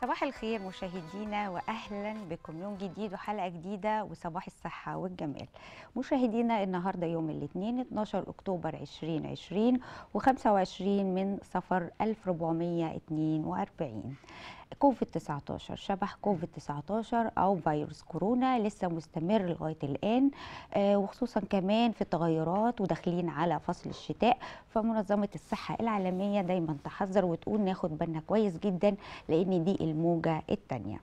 صباح الخير مشاهدينا واهلا بكم يوم جديد وحلقه جديده وصباح الصحه والجمال مشاهدينا النهارده يوم الاثنين 12 اكتوبر 2020 و25 من صفر 1442 كوفيد 19 شبح كوفيد 19 او فيروس كورونا لسه مستمر لغايه الان آه، وخصوصا كمان في التغيرات وداخلين على فصل الشتاء فمنظمه الصحه العالميه دايما تحذر وتقول ناخد بالنا كويس جدا لان دي الموجه الثانيه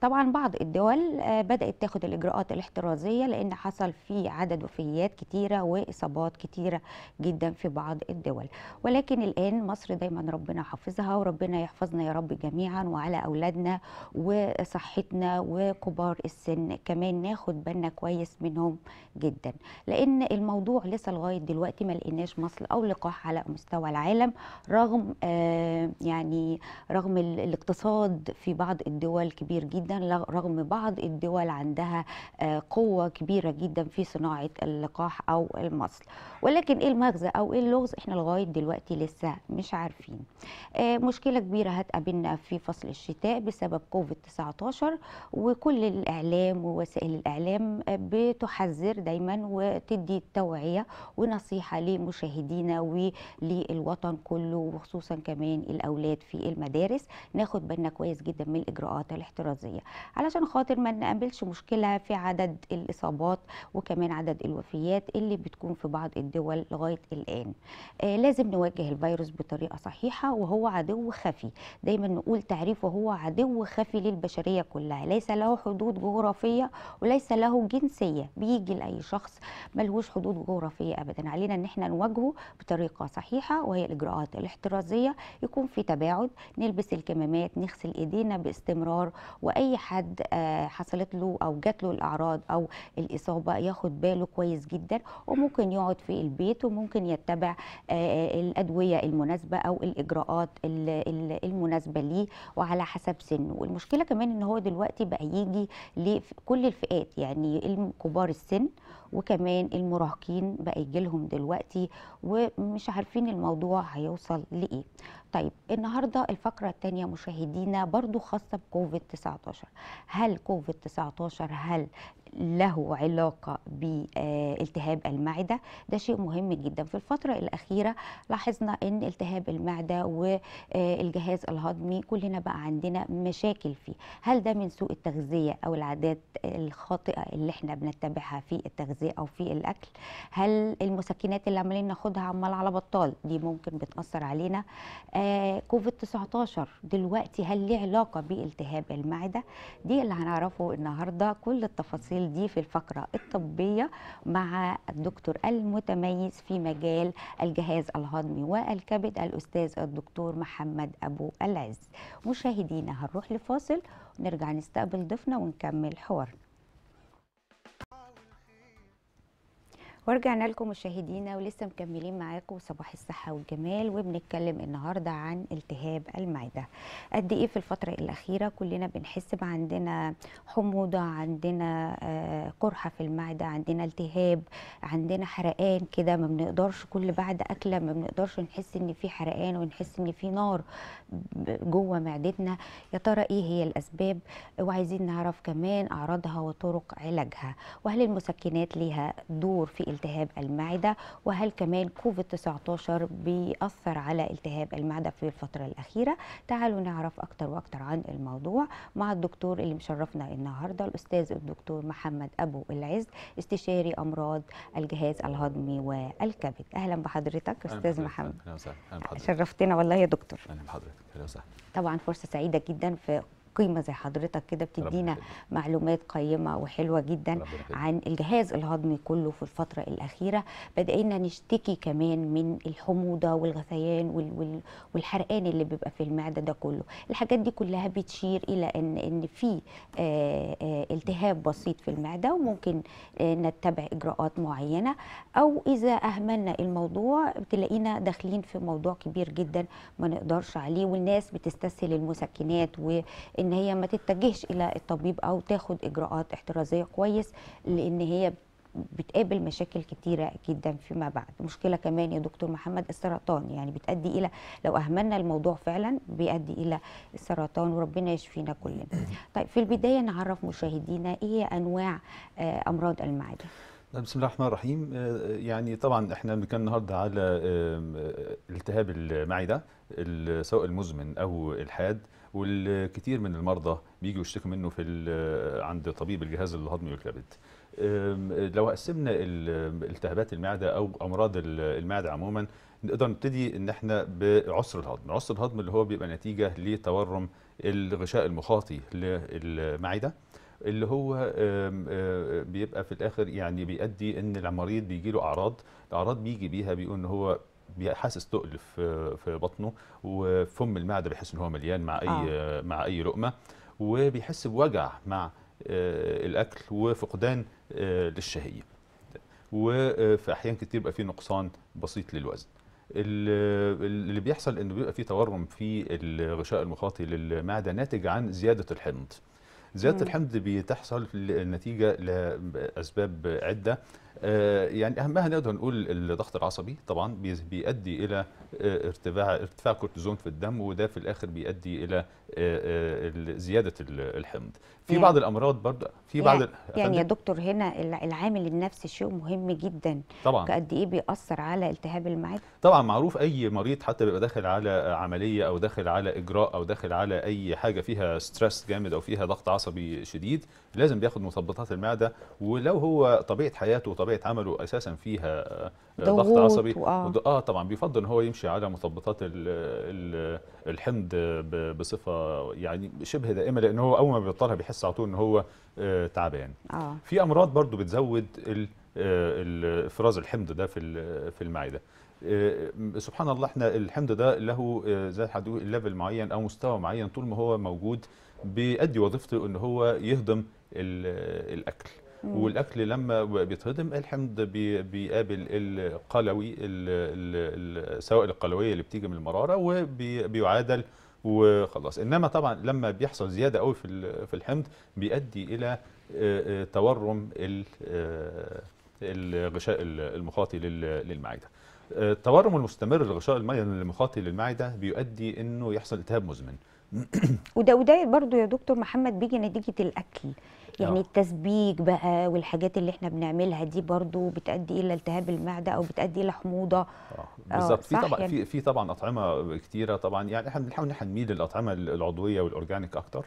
طبعا بعض الدول آه، بدات تاخد الاجراءات الاحترازيه لان حصل في عدد وفيات كتيره واصابات كتيره جدا في بعض الدول ولكن الان مصر دايما ربنا حافظها وربنا يحفظنا يا رب جميعا على أولادنا وصحتنا وكبار السن كمان ناخد بالنا كويس منهم جدا لأن الموضوع لسه لغاية دلوقتي ما لقيناش مصل أو لقاح على مستوى العالم رغم آه يعني رغم الاقتصاد في بعض الدول كبير جدا رغم بعض الدول عندها آه قوة كبيرة جدا في صناعة اللقاح أو المصل ولكن إيه المغزى أو إيه اللغز إحنا لغاية دلوقتي لسه مش عارفين آه مشكلة كبيرة هتقابلنا في فصل الشتاء بسبب كوفيد 19 وكل الاعلام ووسائل الاعلام بتحذر دايما وتدي توعيه ونصيحه لمشاهدينا وللوطن كله وخصوصا كمان الاولاد في المدارس ناخد بالنا كويس جدا من الاجراءات الاحترازيه علشان خاطر ما نقابلش مشكله في عدد الاصابات وكمان عدد الوفيات اللي بتكون في بعض الدول لغايه الان آه لازم نواجه الفيروس بطريقه صحيحه وهو عدو خفي دايما نقول تعريف فهو عدو خفي للبشرية كلها ليس له حدود جغرافية وليس له جنسية بيجي لأي شخص ملهوش حدود جغرافية أبدا علينا أن احنا نواجهه بطريقة صحيحة وهي الإجراءات الاحترازية يكون في تباعد نلبس الكمامات نغسل إيدينا باستمرار وأي حد آه، حصلت له أو جات له الأعراض أو الإصابة ياخد باله كويس جدا وممكن يقعد في البيت وممكن يتبع آه، آه، الأدوية المناسبة أو الإجراءات المناسبة ليه وعلى على حسب سنه والمشكله كمان ان هو دلوقتي بقى يجي لكل الفئات يعني كبار السن وكمان المراهقين بقى يجي لهم دلوقتي ومش عارفين الموضوع هيوصل لايه طيب النهارده الفقره الثانيه مشاهدينا برضو خاصه بكوفيد 19 هل كوفيد 19 هل له علاقة بالتهاب المعدة ده شيء مهم جدا في الفترة الأخيرة لاحظنا أن التهاب المعدة والجهاز الهضمي كلنا بقى عندنا مشاكل فيه هل ده من سوء التغذية أو العادات الخاطئة اللي احنا بنتبعها في التغذية أو في الأكل هل المسكنات اللي عمالين ناخدها عمال على بطال دي ممكن بتأثر علينا آه كوفيد 19 دلوقتي هل ليه علاقة بالتهاب المعدة دي اللي هنعرفه النهاردة كل التفاصيل كل دي في الفقرة الطبية مع الدكتور المتميز في مجال الجهاز الهضمي والكبد الأستاذ الدكتور محمد أبو العز مشاهدينا هنروح لفاصل ونرجع نستقبل ضيفنا ونكمل حوارنا ورجعنا لكم مشاهدينا ولسه مكملين معاكم صباح الصحه والجمال وبنتكلم النهارده عن التهاب المعده قد ايه في الفتره الاخيره كلنا بنحس عندنا حموضه عندنا آه، قرحه في المعده عندنا التهاب عندنا حرقان كده ما بنقدرش كل بعد اكله ما بنقدرش نحس ان في حرقان ونحس ان في نار جوه معدتنا يا ترى ايه هي الاسباب وعايزين نعرف كمان اعراضها وطرق علاجها وهل المسكنات ليها دور في التهاب المعدة وهل كمان كوفيد 19 بيأثر على التهاب المعدة في الفترة الأخيرة تعالوا نعرف أكتر وأكتر عن الموضوع مع الدكتور اللي مشرفنا النهاردة الأستاذ الدكتور محمد أبو العز استشاري أمراض الجهاز الهضمي والكبد أهلا بحضرتك أستاذ محمد أهلا وسهلا شرفتنا والله يا دكتور أهلا بحضرتك أهلا وسهلا طبعا فرصة سعيدة جدا في قيمه زي حضرتك كده بتدينا معلومات قيمه وحلوه جدا عن الجهاز الهضمي كله في الفتره الاخيره بدأنا نشتكي كمان من الحموضه والغثيان والحرقان اللي بيبقى في المعده ده كله الحاجات دي كلها بتشير الى ان ان في آه، آه، التهاب بسيط في المعده وممكن آه، نتبع اجراءات معينه او اذا اهملنا الموضوع بتلاقينا داخلين في موضوع كبير جدا ما نقدرش عليه والناس بتستسهل المسكنات و ان هي ما تتجهش الى الطبيب او تاخد اجراءات احترازيه كويس لان هي بتقابل مشاكل كتيرة جدا فيما بعد مشكلة كمان يا دكتور محمد السرطان يعني بتأدي إلى لو أهملنا الموضوع فعلا بيؤدي إلى السرطان وربنا يشفينا كلنا طيب في البداية نعرف مشاهدينا إيه أنواع آه، أمراض المعدة بسم الله الرحمن الرحيم آه، يعني طبعا احنا بنتكلم النهارده على آه، التهاب المعده سواء المزمن او الحاد والكثير من المرضى بيجوا يشتكوا منه في عند طبيب الجهاز الهضمي والكبد لو قسمنا التهابات المعده او امراض المعده عموما نقدر نبتدي ان احنا بعسر الهضم عسر الهضم اللي هو بيبقى نتيجه لتورم الغشاء المخاطي للمعده اللي هو بيبقى في الاخر يعني بيؤدي ان المريض بيجي له اعراض الاعراض بيجي بيها بيقول ان هو حاسس تقل في في بطنه وفم المعده بيحس ان هو مليان مع اي آه. مع اي لقمه وبيحس بوجع مع آه، الاكل وفقدان آه، للشهيه وفي احيان كتير بيبقى فيه نقصان بسيط للوزن اللي بيحصل انه بيبقى فيه تورم في الغشاء المخاطي للمعده ناتج عن زياده الحمض زياده مم. الحمض بتحصل النتيجه لاسباب عده آه، يعني اهمها نقدر نقول الضغط العصبي طبعا بيؤدي الى آه، ارتفاع ارتفاع كورتيزون في الدم وده في الاخر بيؤدي الى آه، زياده الحمض في يعني بعض الامراض برضه في بعض يعني يا يعني دكتور هنا العامل النفسي شيء مهم جدا طبعا قد ايه بيأثر على التهاب المعده طبعا معروف اي مريض حتى بيبقى داخل على عمليه او داخل على اجراء او داخل على اي حاجه فيها ستريس جامد او فيها ضغط عصبي عصبي شديد لازم بياخد مثبطات المعده ولو هو طبيعه حياته وطبيعه عمله اساسا فيها آه، ضغط عصبي وآه. اه طبعا بيفضل ان هو يمشي على مثبطات الحمض بصفه يعني شبه دائمه لان هو اول ما بيبطلها بيحس على طول ان هو آه، تعبان آه. في امراض برضو بتزود افراز آه، الحمض ده في في المعده سبحان الله احنا الحمض ده له زي حد ليفل معين او مستوى معين طول ما هو موجود بيأدي وظيفته ان هو يهضم الاكل مم. والاكل لما بيتهضم الحمض بيقابل القلوي السوائل القلويه اللي بتيجي من المراره وبيعادل وخلاص انما طبعا لما بيحصل زياده قوي في في الحمض بيؤدي الى آه، آه، تورم الغشاء آه، المخاطي للمعده التورم المستمر لغشاء الميه المخاطي للمعده بيؤدي انه يحصل التهاب مزمن وده وده برضو يا دكتور محمد بيجي نتيجه الاكل يعني أوه. التسبيك بقى والحاجات اللي احنا بنعملها دي برضو بتؤدي الى التهاب المعده او بتؤدي الى حموضه آه، آه، بالظبط في طبعا يعني. في طبعا اطعمه كثيره طبعا يعني احنا بنحاول احنا نميل للاطعمه العضويه والاورجانيك اكثر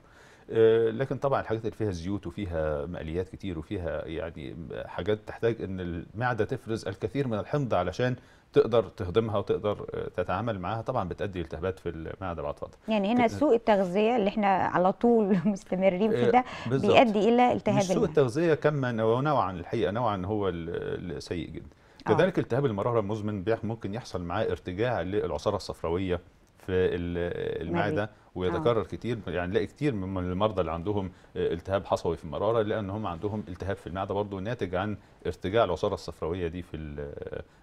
آه، لكن طبعا الحاجات اللي فيها زيوت وفيها مقليات كتير وفيها يعني حاجات تحتاج ان المعده تفرز الكثير من الحمض علشان تقدر تهضمها وتقدر آه، تتعامل معاها طبعا بتؤدي التهابات في المعده بعد فتره يعني هنا سوء التغذيه اللي احنا على طول مستمرين في آه، ده بيؤدي الى التهاب سوء التغذيه كما نوعا الحقيقه نوعا هو السيء جدا آه. كذلك التهاب المراره المزمن ممكن يحصل معاه ارتجاع للعصاره الصفراويه في المعده يعني، آه. ويتكرر كتير يعني نلاقي كتير من المرضى اللي عندهم التهاب حصوي في المراره لان هم عندهم التهاب في المعده برضه ناتج عن ارتجاع العصاره الصفراويه دي في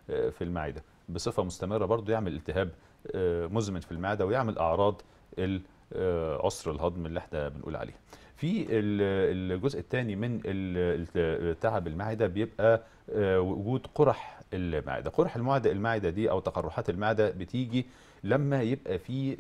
في المعده بصفه مستمره برضه يعمل التهاب آه، مزمن في المعده ويعمل اعراض آه، عسر الهضم اللي احنا بنقول عليه في الجزء الثاني من التعب المعده بيبقى وجود قرح المعده قرح المعده المعده دي او تقرحات المعده بتيجي لما يبقى في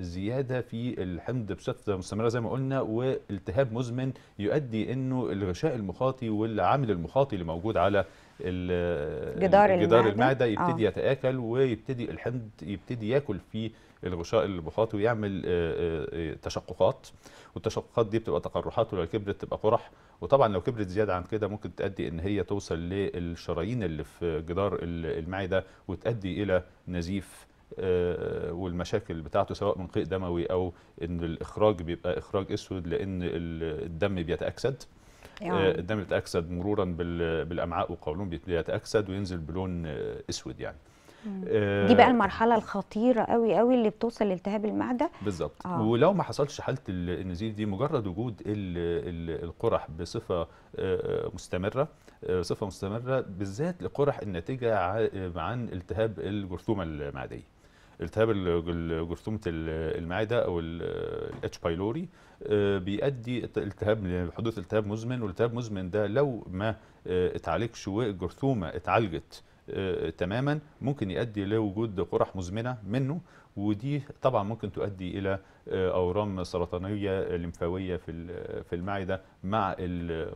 زياده في الحمض بصفه مستمره زي ما قلنا والتهاب مزمن يؤدي انه الغشاء المخاطي والعامل المخاطي اللي موجود على جدار جدار المعدة, المعدة يبتدي آه. يتآكل ويبتدي الحمض يبتدي ياكل في الغشاء البخاطي ويعمل آه، آه، تشققات والتشققات دي بتبقى تقرحات ولو كبرت تبقى قرح وطبعا لو كبرت زياده عن كده ممكن تؤدي ان هي توصل للشرايين اللي في جدار المعده وتؤدي الى نزيف آه، والمشاكل بتاعته سواء من قيء دموي او ان الاخراج بيبقى اخراج اسود لان الدم بيتاكسد آه، يعني. الدم بيتاكسد مرورا بالامعاء والقولون بيتاكسد وينزل بلون آه، اسود يعني آه، دي بقى المرحله الخطيره قوي قوي اللي بتوصل لالتهاب المعده بالظبط آه. ولو ما حصلش حاله النزيف دي مجرد وجود القرح بصفه مستمره صفه مستمره بالذات لقرح الناتجه عن التهاب الجرثومه المعديه التهاب جرثومه المعده او الاتش بايلوري آه، بيؤدي التهاب يعني حدوث التهاب مزمن والتهاب المزمن ده لو ما آه، اتعالجش والجرثومه اتعالجت آه، تماما ممكن يؤدي لوجود قرح مزمنه منه ودي طبعا ممكن تؤدي الى اورام سرطانيه لمفاويه في في المعده مع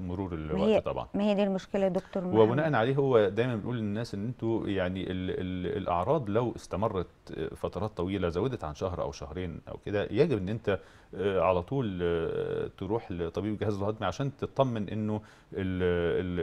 مرور الوقت طبعا ما هي دي المشكله يا دكتور وبناء عليه هو دايما بنقول للناس ان انتوا يعني الـ الـ الاعراض لو استمرت فترات طويله زودت عن شهر او شهرين او كده يجب ان انت آه، على طول آه، تروح لطبيب الجهاز الهضمي عشان تطمن انه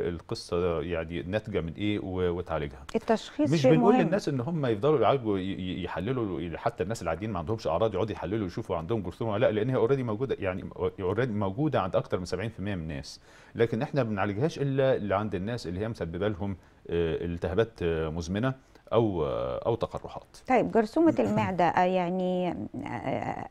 القصه يعني ناتجه من ايه وتعالجها التشخيص مش بنقول للناس ان هم يفضلوا يعالجوا يحللوا حتى الناس العاديين ما عندهمش اعراض يقعدوا يحللوا يشوفوا عندهم جلوكوما لا لان هي اوريدي موجوده يعني اوريدي موجوده عند اكثر من 70% من الناس لكن احنا ما بنعالجهاش الا اللي عند الناس اللي هي مسببه لهم آه، التهابات آه، مزمنه او آه، او تقرحات طيب جرثومه المعده يعني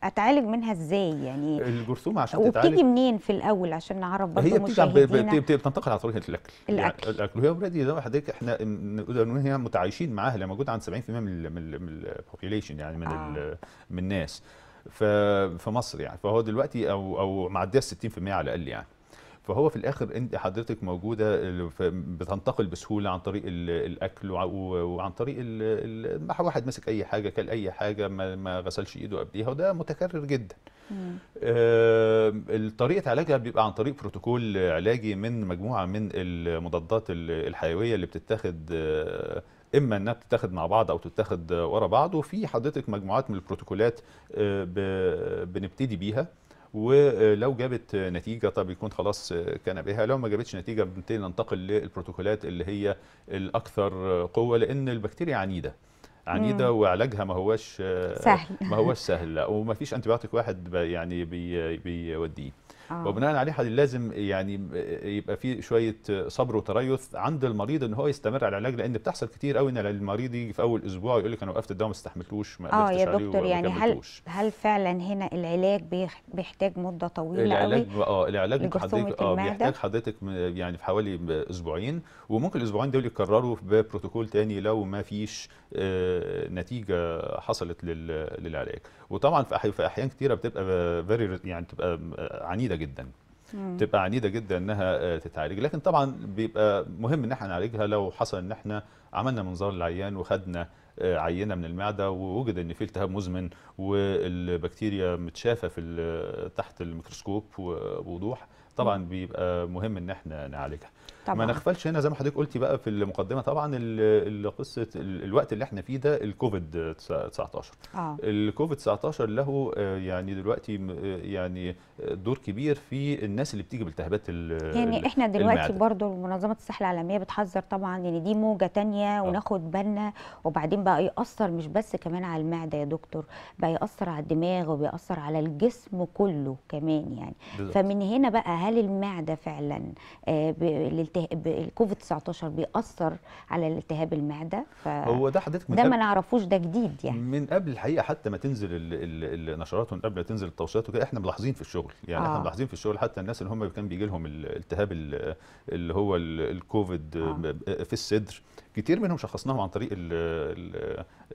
اتعالج منها ازاي يعني الجرثومه عشان تتعالج وبتيجي منين في الاول عشان نعرف برضه هي بتيجي بتنتقل على طريقه الاكل الاكل يعني الاكل وهي اوريدي زي ما حضرتك احنا نقدر نقول هي متعايشين معاها لما موجوده عند 70% من البوبيوليشن يعني من آه. من الناس في في مصر يعني فهو دلوقتي او او معديه 60% على الاقل يعني فهو في الاخر انت حضرتك موجوده بتنتقل بسهوله عن طريق الاكل وعن طريق واحد مسك اي حاجه كل اي حاجه ما غسلش ايده قبليها وده متكرر جدا آه، طريقه علاجها بيبقى عن طريق بروتوكول علاجي من مجموعه من المضادات الحيويه اللي بتتاخد آه، اما انها تتاخد مع بعض او تتاخد ورا بعض وفي حضرتك مجموعات من البروتوكولات آه، بنبتدي بيها ولو جابت نتيجه طب يكون خلاص آه، كان بها لو ما جابتش نتيجه بنبتدي ننتقل للبروتوكولات اللي هي الاكثر قوه لان البكتيريا عنيده عنيده وعلاجها ما هواش آه، سهل ما هواش سهل وما فيش انتي واحد يعني بيوديه بي آه. وبناء عليه لازم يعني يبقى في شويه صبر وتريث عند المريض ان هو يستمر على العلاج لان بتحصل كتير قوي ان المريض يجي في اول اسبوع يقول لك انا وقفت الدواء ما استحملتوش ما قدرتش اه يا دكتور يعني هل هل فعلا هنا العلاج بيحتاج مده طويله العلاج قوي اه العلاج حضرتك اه بيحتاج حضرتك يعني في حوالي اسبوعين وممكن الاسبوعين دول يكرروا ببروتوكول تاني لو ما فيش آه، نتيجه حصلت للعلاج وطبعا في احيان كتيره بتبقى فيري يعني بتبقى عنيده جدا تبقى عنيده جدا انها آه، تتعالج لكن طبعا بيبقى مهم ان احنا نعالجها لو حصل ان احنا عملنا منظار للعيان وخدنا آه، عينه من المعده ووجد ان في التهاب مزمن والبكتيريا متشافه في تحت الميكروسكوب بوضوح طبعا بيبقى مهم ان احنا نعالجها طبعا ما نغفلش هنا زي ما حضرتك قلتي بقى في المقدمه طبعا قصه الوقت اللي احنا فيه ده الكوفيد 19 آه. الكوفيد 19 له آه، يعني دلوقتي آه، يعني دور كبير في الناس اللي بتيجي بالتهابات يعني احنا دلوقتي برضو منظمه الصحه العالميه بتحذر طبعا ان يعني دي موجه ثانيه آه. وناخد بالنا وبعدين بقى ياثر مش بس كمان على المعده يا دكتور بقى ياثر على الدماغ وبيأثر على الجسم كله كمان يعني بالضبط. فمن هنا بقى هل المعده فعلا آه الكوفيد 19 بيأثر على التهاب المعده ف هو ده حضرتك ده ما نعرفوش ده جديد يعني من قبل الحقيقه حتى ما تنزل النشرات ومن قبل ما تنزل التوصيات وكده احنا ملاحظين في الشغل يعني آه. احنا ملاحظين في الشغل حتى الناس اللي هم كان بيجي لهم التهاب اللي هو الكوفيد آه. في الصدر كتير منهم شخصناهم عن طريق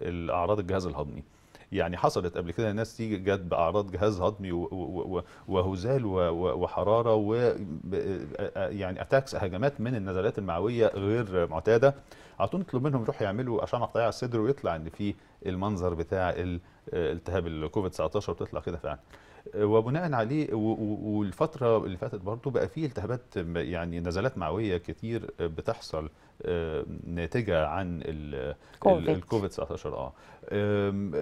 الاعراض الجهاز الهضمي يعني حصلت قبل كده ناس تيجي جت باعراض جهاز هضمي وهزال وحراره و آه، آه، آه، يعني اتاكس هجمات من النزلات المعويه غير معتاده على طول نطلب منهم يروحوا يعملوا اشعه مقطعيه على الصدر ويطلع ان في المنظر بتاع التهاب الكوفيد 19 وتطلع كده فعلا وبناء عليه والفتره اللي فاتت برضه بقى فيه التهابات يعني نزلات معويه كتير بتحصل ناتجه عن الكوفيد 19 اه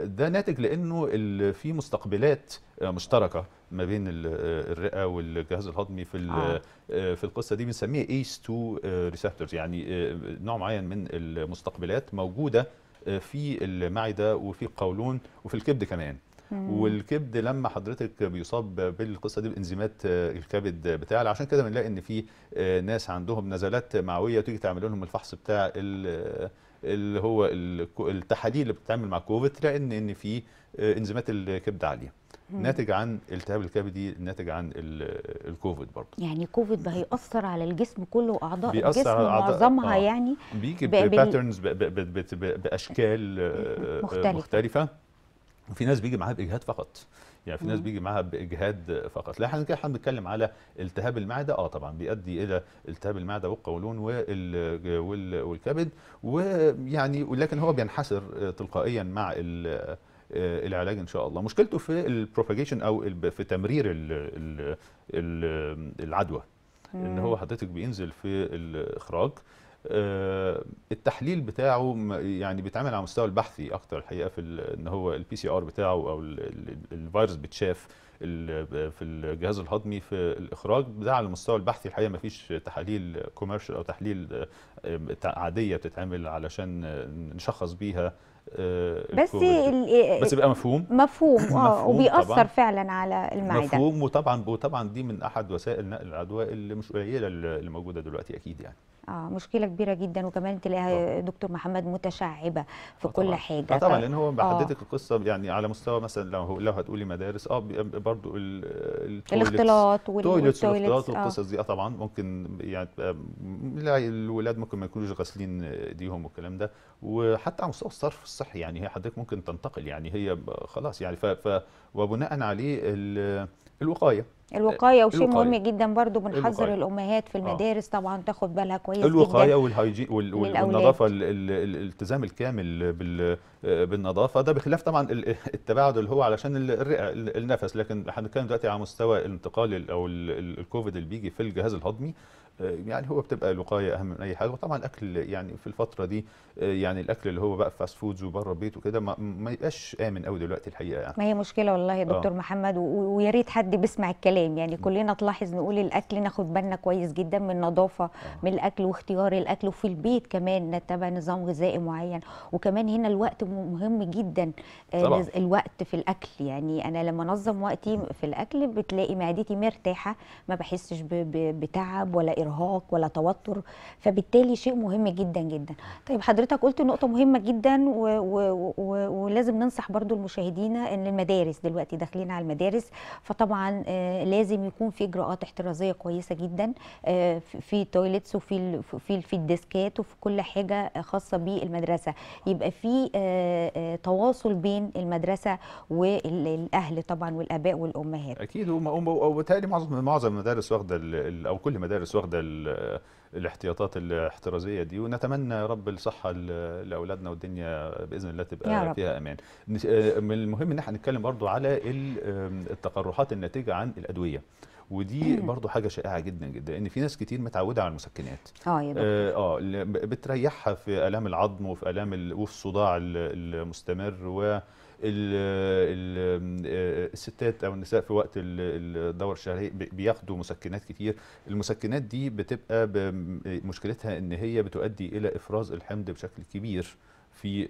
ده ناتج لانه في مستقبلات مشتركه ما بين الرئه والجهاز الهضمي في آه. آه. في القصه دي بنسميها ايس 2 ريسبتورز يعني آه، نوع معين من المستقبلات موجوده آه، في المعده وفي القولون وفي الكبد كمان والكبد لما حضرتك بيصاب بالقصه دي بانزيمات آه، الكبد بتاعه عشان كده بنلاقي ان في آه، ناس عندهم نزلات معويه وتيجي تعمل لهم الفحص بتاع آه، اللي هو التحاليل اللي بتتعمل مع كوفيد تلاقي ان ان في انزيمات الكبد عاليه ناتج عن التهاب الكبدي ناتج عن الكوفيد برضه يعني كوفيد ده هيأثر على الجسم كله واعضاء الجسم على معظمها آه. يعني بيجي باترنز باشكال مختلفة. مختلفه وفي ناس بيجي معاها باجهاد فقط يعني في ناس بيجي معاها باجهاد فقط لا احنا كده بنتكلم على التهاب المعده اه طبعا بيؤدي الى التهاب المعده والقولون والكبد ويعني ولكن هو بينحسر تلقائيا مع آه، العلاج ان شاء الله مشكلته في البروباجيشن او في تمرير العدوى ان هو حضرتك بينزل في الاخراج آه، التحليل بتاعه يعني بيتعمل على مستوى البحثي اكتر الحقيقه في ان هو البي سي ار بتاعه او الفيروس بيتشاف في الجهاز الهضمي في الاخراج ده على المستوى البحثي الحقيقه ما فيش تحاليل كوميرشال او تحليل آه، عاديه بتتعمل علشان نشخص بيها آه، بس بس بيبقى مفهوم مفهوم اه وبيأثر فعلا على المعده مفهوم وطبعا وطبعا دي من احد وسائل نقل العدوى اللي مش قليله اللي موجوده دلوقتي اكيد يعني اه مشكله كبيره جدا وكمان تلاقيها دكتور محمد متشعبه في آه، كل طبعًا. حاجه آه، طبعا لان هو بحددك آه. القصه يعني على مستوى مثلا لو لو هتقولي مدارس اه برضو الاختلاط والتويلتس والقصص والقصص دي اه طبعا ممكن يعني الولاد ممكن ما يكونوش غاسلين ايديهم والكلام ده وحتى على مستوى الصرف الصحي يعني هي حضرتك ممكن تنتقل يعني هي خلاص يعني ف, ف وبناء عليه الوقايه الوقايه وشيء مهم جدا برضو بنحذر الامهات في آه. المدارس آه. طبعا تاخد بالها كويس الوقايه جدا والهيجين وال والنظافه الالتزام الكامل بالنظافه ده بخلاف طبعا التباعد اللي هو علشان الرئه النفس لكن احنا هنتكلم دلوقتي على مستوى الانتقال او الكوفيد اللي بيجي في الجهاز الهضمي آه، يعني هو بتبقى الوقايه اهم من اي حاجه وطبعا الاكل يعني في الفتره دي آه، يعني الاكل اللي هو بقى فاست فودز وبره البيت وكده ما يبقاش امن قوي دلوقتي الحقيقه يعني. ما هي مشكله والله يا دكتور آه. محمد ويا ريت حد بيسمع الكلام يعني كلنا تلاحظ نقول الاكل ناخد بالنا كويس جدا من النظافه آه. من الاكل واختيار الاكل وفي البيت كمان نتبع نظام غذائي معين وكمان هنا الوقت مهم جدا آه، طبعا. الوقت في الاكل يعني انا لما انظم وقتي في الاكل بتلاقي معدتي مرتاحه ما بحسش بتعب ولا ارهاق ولا توتر فبالتالي شيء مهم جدا جدا طيب حضرتك قلت نقطه مهمه جدا ولازم ننصح برضو المشاهدين ان المدارس دلوقتي داخلين على المدارس فطبعا آه، لازم يكون في اجراءات احترازيه كويسه جدا آه، في تويلتس وفي في في الديسكات وفي كل حاجه خاصه بالمدرسه يبقى في آه، تواصل بين المدرسه والاهل طبعا والاباء والامهات اكيد وبالتالي معظم معظم المدارس واخده او كل المدارس واخده بعد الاحتياطات الاحترازيه دي ونتمنى يا رب الصحه لاولادنا والدنيا باذن الله تبقى فيها امان آه، من المهم ان احنا نتكلم برضو على التقرحات الناتجه عن الادويه ودي برضو حاجه شائعه جدا جدا ان في ناس كتير متعوده على المسكنات اه اه, آه، بتريحها في الام العظم وفي الام وفي الصداع المستمر و آه، الستات او النساء في وقت الدوره الشهريه بياخدوا مسكنات كتير المسكنات دي بتبقى مشكلتها ان هي بتؤدي الى افراز الحمض بشكل كبير في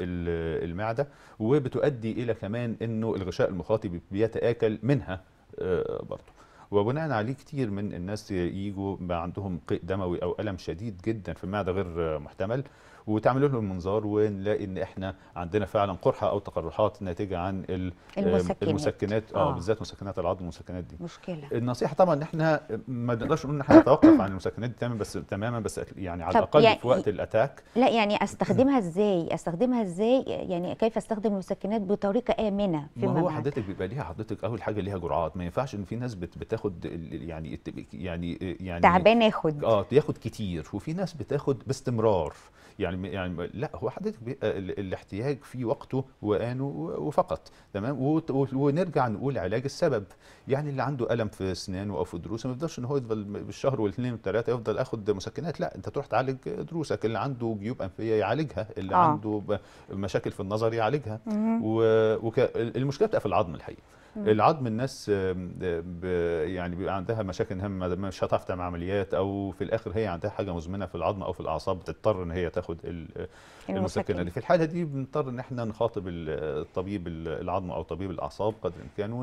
المعده وبتؤدي الى كمان انه الغشاء المخاطي بيتاكل منها آه، برضه وبناء عليه كتير من الناس يجوا عندهم قيء دموي او الم شديد جدا في المعده غير محتمل وتعملوا له المنظار ونلاقي ان احنا عندنا فعلا قرحه او تقرحات ناتجه عن المسكنات, المسكنات آه،, اه بالذات مسكنات العظم والمسكنات دي مشكله النصيحه طبعا ان احنا ما نقدرش نقول ان احنا نتوقف عن المسكنات دي تماما بس تماما بس يعني على الاقل يعني في وقت الاتاك لا يعني استخدمها ازاي استخدمها ازاي يعني كيف استخدم المسكنات بطريقه امنه في ما هو حضرتك بيبقى ليها حضرتك اول حاجه ليها جرعات ما ينفعش ان في ناس بتاخد يعني يعني آه، يعني تعبان ياخد اه ياخد كتير وفي ناس بتاخد باستمرار يعني يعني لا هو حضرتك آه، الاحتياج في وقته وانه وفقط تمام ونرجع نقول علاج السبب يعني اللي عنده الم في اسنانه او في دروسه ما يفضلش ان هو يفضل بالشهر والاثنين والثلاثه يفضل اخد مسكنات لا انت تروح تعالج دروسك اللي عنده جيوب انفيه يعالجها اللي آه. عنده مشاكل في النظر يعالجها والمشكله بتبقى في العظم الحقيقه العظم الناس آه، يعني بيبقى عندها مشاكل هم مش هتعرف تعمل عمليات او في الاخر هي عندها حاجه مزمنه في العظم او في الاعصاب بتضطر ان هي تاخد آه، المسكنه دي في الحاله دي بنضطر ان احنا نخاطب الطبيب آه، العظم او طبيب الاعصاب قدر الامكان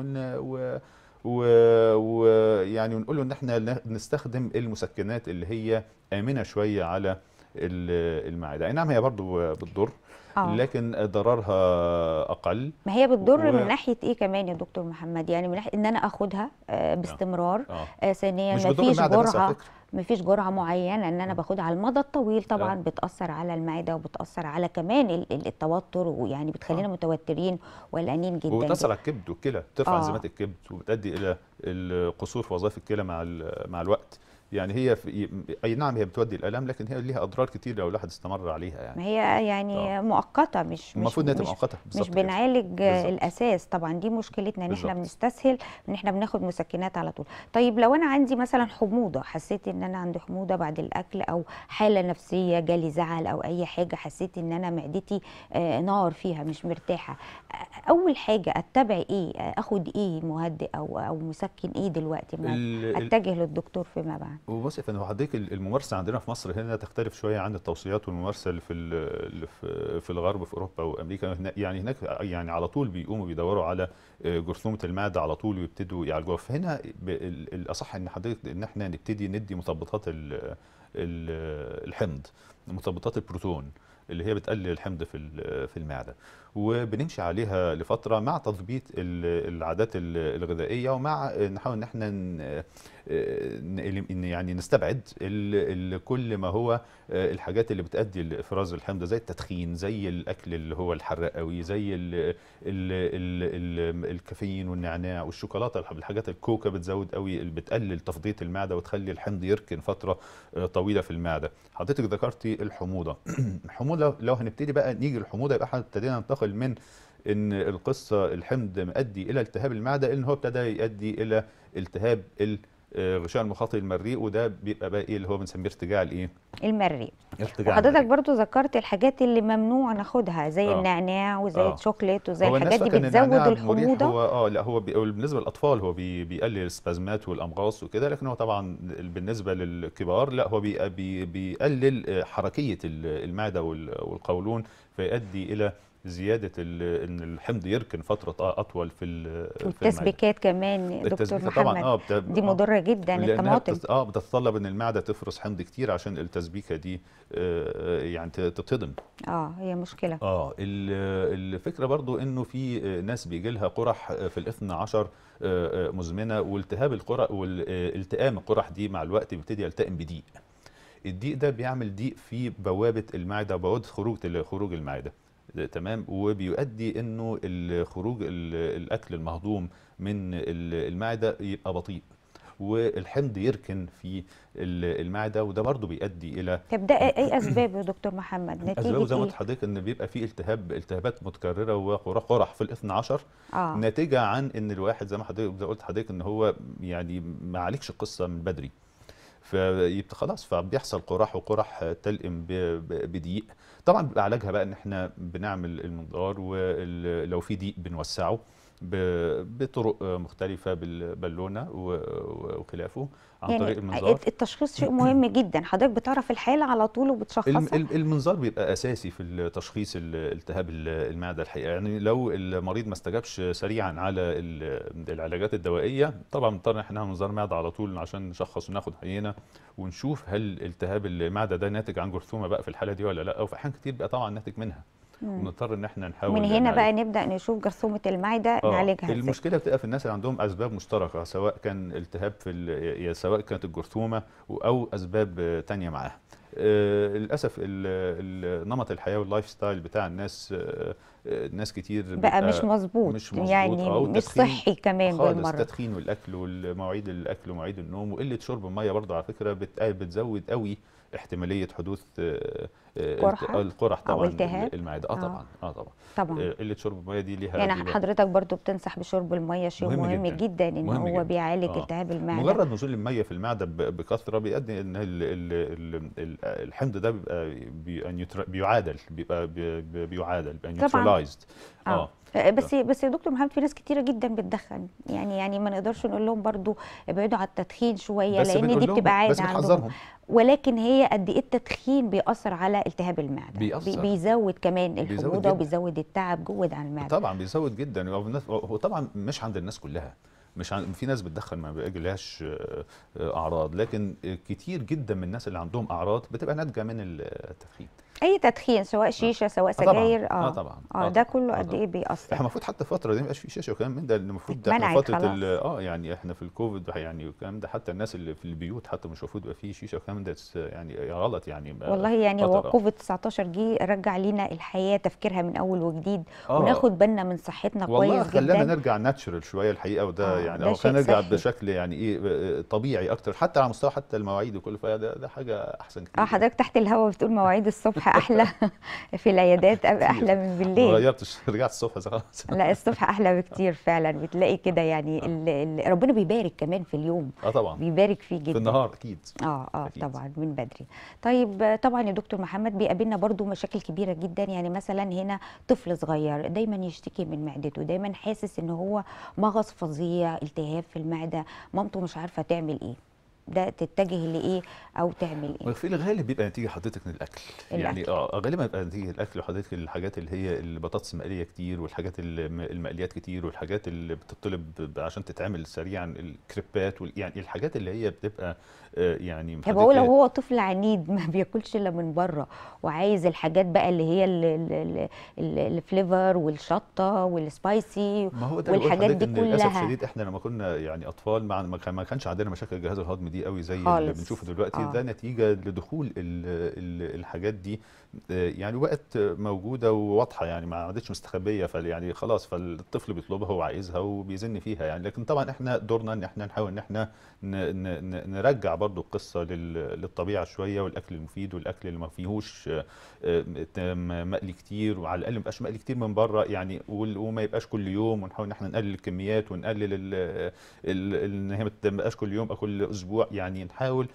ويعني ونقول له ان احنا نستخدم المسكنات اللي هي امنه شويه على المعده اي نعم هي برضو بتضر آه. لكن ضررها اقل ما هي بتضر و... من ناحيه ايه كمان يا دكتور محمد يعني من ناحيه ان انا اخدها آه، نعم. باستمرار آه. آه، ثانيا ما فيش جرعه ما فيش جرعه معينه ان انا نعم. باخدها على المدى الطويل طبعا آه. بتاثر على المعده وبتاثر على كمان التوتر ويعني بتخلينا آه. متوترين والانين جدا وبتاثر على الكبد والكلى بترفع آه. انزيمات الكبد وبتؤدي الى القصور في وظائف الكلى مع مع الوقت يعني هي في اي نعم هي بتودي الالم لكن هي ليها اضرار كتير لو الواحد استمر عليها يعني ما هي يعني أوه. مؤقته مش المفروض انها تبقى مؤقته مش بنعالج الاساس طبعا دي مشكلتنا ان احنا بنستسهل ان احنا بناخد مسكنات على طول طيب لو انا عندي مثلا حموضه حسيت ان انا عندي حموضه بعد الاكل او حاله نفسيه جالي زعل او اي حاجه حسيت ان انا معدتي آه، نار فيها مش مرتاحه اول حاجه اتبع ايه اخد ايه مهدئ او او مسكن ايه دلوقتي اتجه للدكتور فيما بعد وبص فندم حضرتك الممارسه عندنا في مصر هنا تختلف شويه عن التوصيات والممارسه اللي في اللي في الغرب في اوروبا وامريكا يعني هناك يعني على طول بيقوموا بيدوروا على آه، جرثومه المعده على طول ويبتدوا يعالجوها فهنا الاصح ان حضرتك ان احنا نبتدي ندي مثبطات الحمض مثبطات البروتون اللي هي بتقلل الحمض في في المعده وبنمشي عليها لفتره مع تضبيط العادات الغذائيه ومع نحاول ان احنا يعني نستبعد كل ما هو آه، الحاجات اللي بتؤدي لافراز الحمض زي التدخين زي الاكل اللي هو الحراق قوي زي الـ الـ الـ الكافيين والنعناع والشوكولاته الحاجات الكوكا بتزود قوي بتقلل تفضيه المعده وتخلي الحمض يركن فتره آه، طويله في المعده حضرتك ذكرتي الحموضه الحموضه لو هنبتدي بقى نيجي الحموضه يبقى احنا ابتدينا ننتقل من ان القصه الحمض مؤدي الى التهاب المعده ان هو ابتدى يؤدي الى التهاب الغشاء آه، المخاطي المريء وده بيبقى بقى ايه اللي هو بنسميه ارتجاع الايه؟ المريء ارتجاع وحضرتك برضو ذكرت الحاجات اللي ممنوع ناخدها زي آه. النعناع وزي آه. الشوكليت وزي الحاجات دي بتزود الحموضه هو اه لا هو بالنسبه للاطفال هو بي بيقلل السبازمات والامغاص وكده لكن هو طبعا بالنسبه للكبار لا هو بي بيقلل حركيه المعده والقولون فيؤدي الى زياده ان الحمض يركن فتره اطول في التسبيكات كمان دكتور محمد طبعا آه بت... دي آه، مضره جدا الطماطم بتت... اه بتتطلب ان المعده تفرز حمض كتير عشان التسبيكه دي آه, آه، يعني تتهضم اه هي مشكله اه الفكره برضو انه في آه، ناس بيجي لها قرح في الاثنى عشر آه مزمنه والتهاب القرح والالتئام القرح دي مع الوقت بيبتدي يلتئم بضيق الضيق ده بيعمل ضيق في بوابه المعده بوابه خروج خروج المعده تمام وبيؤدي انه خروج الاكل المهضوم من المعده يبقى بطيء والحمض يركن في المعده وده برضو بيؤدي الى طب ده ايه, إيه اسبابه يا دكتور محمد نتيجه اسبابه زي ما قلت إيه؟ لحضرتك ان بيبقى في التهاب التهابات متكرره وقرح في الاثنى عشر آه. ناتجه عن ان الواحد زي ما حضرتك زي قلت لحضرتك ان هو يعني ما عالجش القصه من بدري فخلاص فبيحصل قرح وقرح تلئم بضيق طبعا بيبقى علاجها بقى ان احنا بنعمل المنظار ولو في ضيق بنوسعه بطرق مختلفة بالبالونة وخلافه عن يعني طريق المنظار التشخيص شيء مهم جدا حضرتك بتعرف الحاله على طول وبتشخصها المنظار بيبقى اساسي في تشخيص التهاب المعده الحقيقه يعني لو المريض ما استجابش سريعا على العلاجات الدوائيه طبعا بنضطر ان احنا منظار معده على طول عشان نشخص وناخد عينه ونشوف هل التهاب المعده ده ناتج عن جرثومه بقى في الحاله دي ولا لا وفي احيان كتير بقى طبعا ناتج منها ونضطر ان احنا نحاول من هنا بقى نبدا نشوف جرثومه المعده آه. نعالجها المشكله بتبقى في الناس اللي عندهم اسباب مشتركه سواء كان التهاب في سواء كانت الجرثومه او اسباب ثانيه معاها آه للاسف نمط الحياه واللايف ستايل بتاع الناس آه،, آه ناس كتير بقى مش مظبوط مش مظبوط يعني آه، مش صحي كمان خالص بالمره التدخين والاكل والمواعيد الاكل ومواعيد النوم وقله شرب الميه برضه على فكره بتزود قوي احتماليه حدوث آه، آه، القرح طبعا المعده آه،, اه طبعا اه طبعا طبعا قله شرب الميه دي ليها يعني حضرتك برضو بتنصح بشرب الميه شيء مهم, مهم جدا, جدا ان مهم هو جداً. بيعالج آه. التهاب المعده مجرد نزول الميه في المعده بكثره بيؤدي ان الحمض ده بيبقى بيعادل بيبقى بيعادل بيبقى نيوترلايزد اه آه، اه. بس بس يا دكتور محمد في ناس كتيره جدا بتدخن يعني يعني ما نقدرش نقول لهم برضو ابعدوا عن التدخين شويه لان دي بتبقى عاده عندهم ولكن هي قد ايه التدخين بيأثر على التهاب المعده بيأثر. بيزود كمان الحموضه وبيزود التعب جوه عن المعده طبعا بيزود جدا هو طبعا مش عند الناس كلها مش عن... في ناس بتدخن ما بيجيلهاش آه، اعراض لكن كتير جدا من الناس اللي عندهم اعراض بتبقى ناتجه من التدخين اي تدخين سواء نعم. شيشه سواء آه، سجاير آه،, اه, طبعا آه طبعا اه ده كله قد آه، ايه بيأثر احنا المفروض حتى الفتره دي ما يبقاش في شاشه وكلام من ده المفروض ده احنا فتره اه يعني احنا في الكوفيد يعني والكلام ده حتى الناس اللي في البيوت حتى مش المفروض يبقى في شيشه وكلام ده يعني غلط يعني والله يعني هو كوفيد 19 جه رجع لينا الحياه تفكيرها من اول وجديد آه وناخد بالنا من صحتنا كويس والله خلانا نرجع ناتشرال شويه الحقيقه وده آه يعني او خلينا نرجع بشكل يعني ايه طبيعي اكتر حتى على مستوى حتى المواعيد وكل فده ده حاجه احسن كتير اه حضرتك تحت الهوا بتقول مواعيد الصبح احلى في العيادات احلى من بالليل ما غيرتش رجعت الصبح خلاص لا الصبح احلى بكتير فعلا بتلاقي كده يعني آه. ربنا بيبارك كمان في اليوم اه طبعا بيبارك فيه جدا في النهار اكيد اه اه أكيد. طبعا من بدري طيب طبعا يا دكتور محمد بيقابلنا برضو مشاكل كبيره جدا يعني مثلا هنا طفل صغير دايما يشتكي من معدته دايما حاسس ان هو مغص فظيع التهاب في المعده مامته مش عارفه تعمل ايه ده تتجه لايه او تعمل ايه في الغالب بيبقى نتيجه حضرتك من الاكل, يعني الأكل. يعني اه غالبا بيبقى نتيجه الاكل وحضرتك الحاجات اللي هي البطاطس المقليه كتير والحاجات المقليات كتير والحاجات اللي بتطلب عشان تتعمل سريعا الكريبات وال... يعني الحاجات اللي هي بتبقى آه، يعني طب هو لو هو طفل عنيد ما بياكلش الا من بره وعايز الحاجات بقى اللي هي الفليفر والشطه والسبايسي والحاجات دي كلها ما هو ده للاسف الشديد احنا لما كنا يعني اطفال ما كانش عندنا مشاكل الجهاز الهضمي دي قوي زي خالص. اللي بنشوفه دلوقتي آه. ده نتيجه لدخول الحاجات دي يعني وقت موجوده وواضحه يعني ما عادتش مستخبيه فال يعني خلاص فالطفل بيطلبها وعايزها وبيزن فيها يعني لكن طبعا احنا دورنا ان احنا نحاول ان احنا نرجع برضو القصه للطبيعه شويه والاكل المفيد والاكل اللي ما فيهوش آه، مقلي كتير وعلى الاقل ما يبقاش مقلي كتير من بره يعني وما يبقاش كل يوم ونحاول ان احنا نقلل الكميات ونقلل ان هي ما تبقاش كل يوم او كل اسبوع يعني نحاول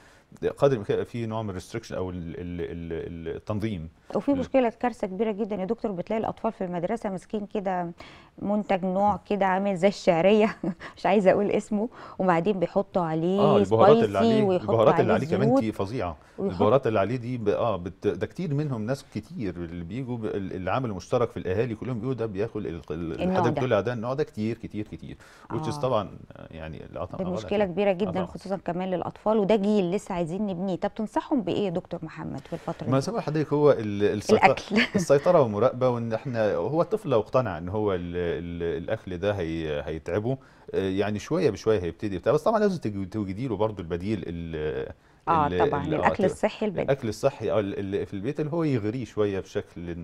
قدر الامكان في نوع من الريستركشن او الـ الـ الـ التنظيم وفي مشكله كارثه كبيره جدا يا دكتور بتلاقي الاطفال في المدرسه ماسكين كده منتج نوع كده عامل زي الشعريه مش عايزه اقول اسمه وبعدين بيحطوا عليه اه البهارات اللي عليه البهارات اللي عليه كمان دي فظيعه البهارات اللي عليه دي اه بت... ده كتير منهم ناس كتير اللي بيجوا اللي عامل مشترك في الاهالي كلهم بيقولوا ده بياكل الحاجات دي ده النوع ده كتير كتير كتير آه. طبعا يعني دي مشكله كبيره جدا آه خصوصا كمان للاطفال وده جيل لسه عايزين نبنيه طب تنصحهم بايه يا دكتور محمد في الفتره دي؟ ما سبب حضرتك هو السيطره, السيطرة والمراقبه وان احنا هو الطفل لو اقتنع ان هو الاكل ده هي هيتعبه آه، يعني شويه بشويه هيبتدي بس طبعا لازم توجدي له برضه البديل اه طبعا الاكل آه، الصحي البيت الاكل الصحي اه اللي في البيت اللي هو يغريه شويه بشكل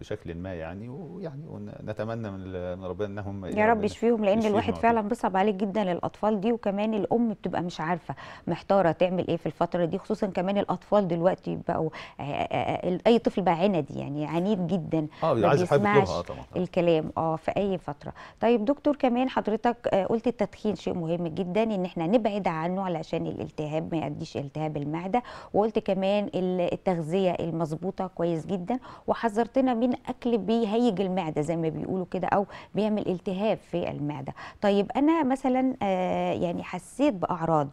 بشكل ما يعني ويعني ونتمنى من ربنا انهم يا رب يعني يشفيهم لان يشفيهم الواحد فعلا بيصعب عليه جدا الاطفال دي وكمان الام بتبقى مش عارفه محتاره تعمل ايه في الفتره دي خصوصا كمان الاطفال دلوقتي بقوا آه، آه، اي طفل بقى عندي يعني عنيد جدا آه ما بيسمعش آه طبعا. الكلام اه في اي فتره طيب دكتور كمان حضرتك قلت التدخين شيء مهم جدا ان احنا نبعد عنه علشان الالتهاب ما يأديش التهاب التهاب المعده وقلت كمان التغذيه المظبوطه كويس جدا وحذرتنا من اكل بيهيج المعده زي ما بيقولوا كده او بيعمل التهاب في المعده طيب انا مثلا آه، يعني حسيت باعراض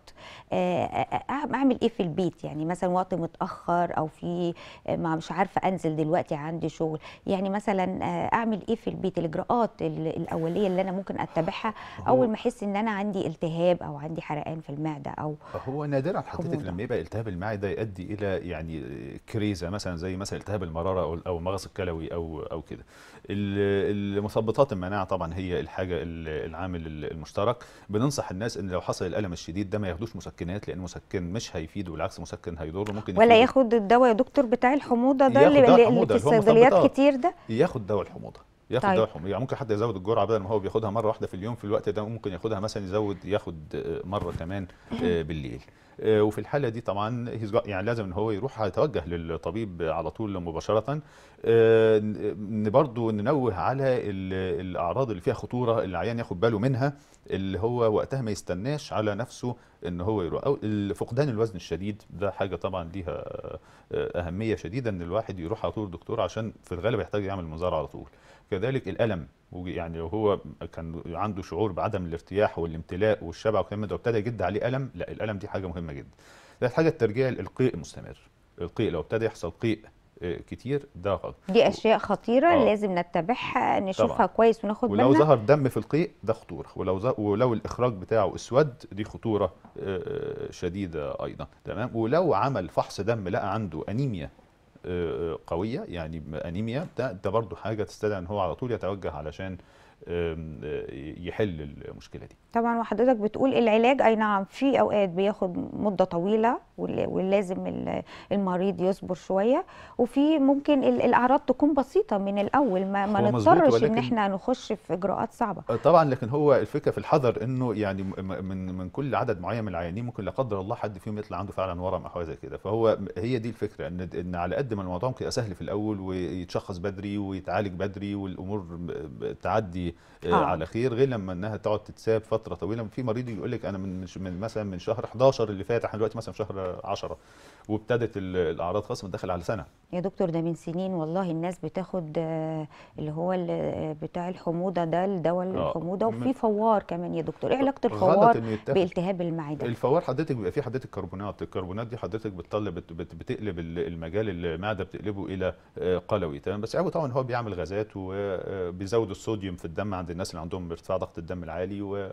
آه، آه، اعمل ايه في البيت يعني مثلا وقت متاخر او في ما مش عارفه انزل دلوقتي عندي شغل يعني مثلا اعمل ايه في البيت الاجراءات الاوليه اللي انا ممكن اتبعها اول ما احس ان انا عندي التهاب او عندي حرقان في المعده او هو نادرا حضرتك لما بيبقى التهاب المعده يؤدي الى يعني كريزه مثلا زي مثلا التهاب المراره او او المغص الكلوي او او كده المثبطات المناعه طبعا هي الحاجه العامل المشترك بننصح الناس ان لو حصل الالم الشديد ده ما ياخدوش مسكنات لان مسكن مش هيفيد والعكس مسكن هيضر ممكن ولا ياخد الدواء يا دكتور بتاع الحموضه ده اللي في الصيدليات كتير ده ياخد دواء الحموضه ياخد طيب. دواهم يعني ممكن حتى يزود الجرعه بدل ما هو بياخدها مره واحده في اليوم في الوقت ده ممكن ياخدها مثلا يزود ياخد آه، مره كمان آه، بالليل آه، وفي الحاله دي طبعا يعني لازم ان هو يروح يتوجه للطبيب على طول مباشره برضه ننوه على الاعراض اللي فيها خطوره اللي العيان ياخد باله منها اللي هو وقتها ما يستناش على نفسه ان هو يروح او فقدان الوزن الشديد ده حاجه طبعا ليها اهميه شديده ان الواحد يروح على طول للدكتور عشان في الغالب هيحتاج يعمل مزاره على طول كذلك الالم يعني لو هو كان عنده شعور بعدم الارتياح والامتلاء والشبع والكلام ده وابتدى يجد عليه الم لا الالم دي حاجه مهمه جدا ثالث حاجه الترجيع القيء مستمر القيء لو ابتدى يحصل قيء آه، كتير ده غلط دي اشياء خطيره آه. لازم نتبعها نشوفها طبعا. كويس وناخد ولو بالنا ولو ظهر دم في القيء ده خطوره ولو ز... ولو الاخراج بتاعه اسود دي خطوره آه، آه، شديده ايضا تمام ولو عمل فحص دم لقى عنده انيميا آه، آه، قويه يعني انيميا ده ده برضه حاجه تستدعي ان هو على طول يتوجه علشان آه، يحل المشكله دي طبعا وحضرتك بتقول العلاج اي نعم في اوقات بياخد مده طويله ولازم المريض يصبر شويه وفي ممكن الاعراض تكون بسيطه من الاول ما, ما نضطرش ان احنا نخش في اجراءات صعبه آه، طبعا لكن هو الفكره في الحذر انه يعني من من كل عدد معين من العيانين ممكن لا قدر الله حد فيهم يطلع عنده فعلا ورم او حاجه زي كده فهو هي دي الفكره ان ان على قد ما الموضوع ممكن يبقى سهل في الاول ويتشخص بدري ويتعالج بدري والامور تعدي آه. آه. على خير غير لما انها تقعد تتساب فتره طويله في مريض يقول لك انا من, من مثلا من شهر 11 اللي فات احنا دلوقتي مثلا في شهر 10 وابتدت الاعراض خاصه بتدخل على سنه يا دكتور ده من سنين والله الناس بتاخد آه، اللي هو آه، بتاع الحموضه ده الدواء آه، الحموضه وفي فوار كمان يا دكتور ايه علاقه الفوار بالتهاب المعده الفوار حضرتك بيبقى فيه حضرتك كربونات الكربونات دي حضرتك بتطلع بتقلب المجال المعده بتقلبه الى قلوي تمام بس عيبه يعني طبعا هو بيعمل غازات وبيزود الصوديوم في الدم عند الناس اللي عندهم ارتفاع ضغط الدم العالي و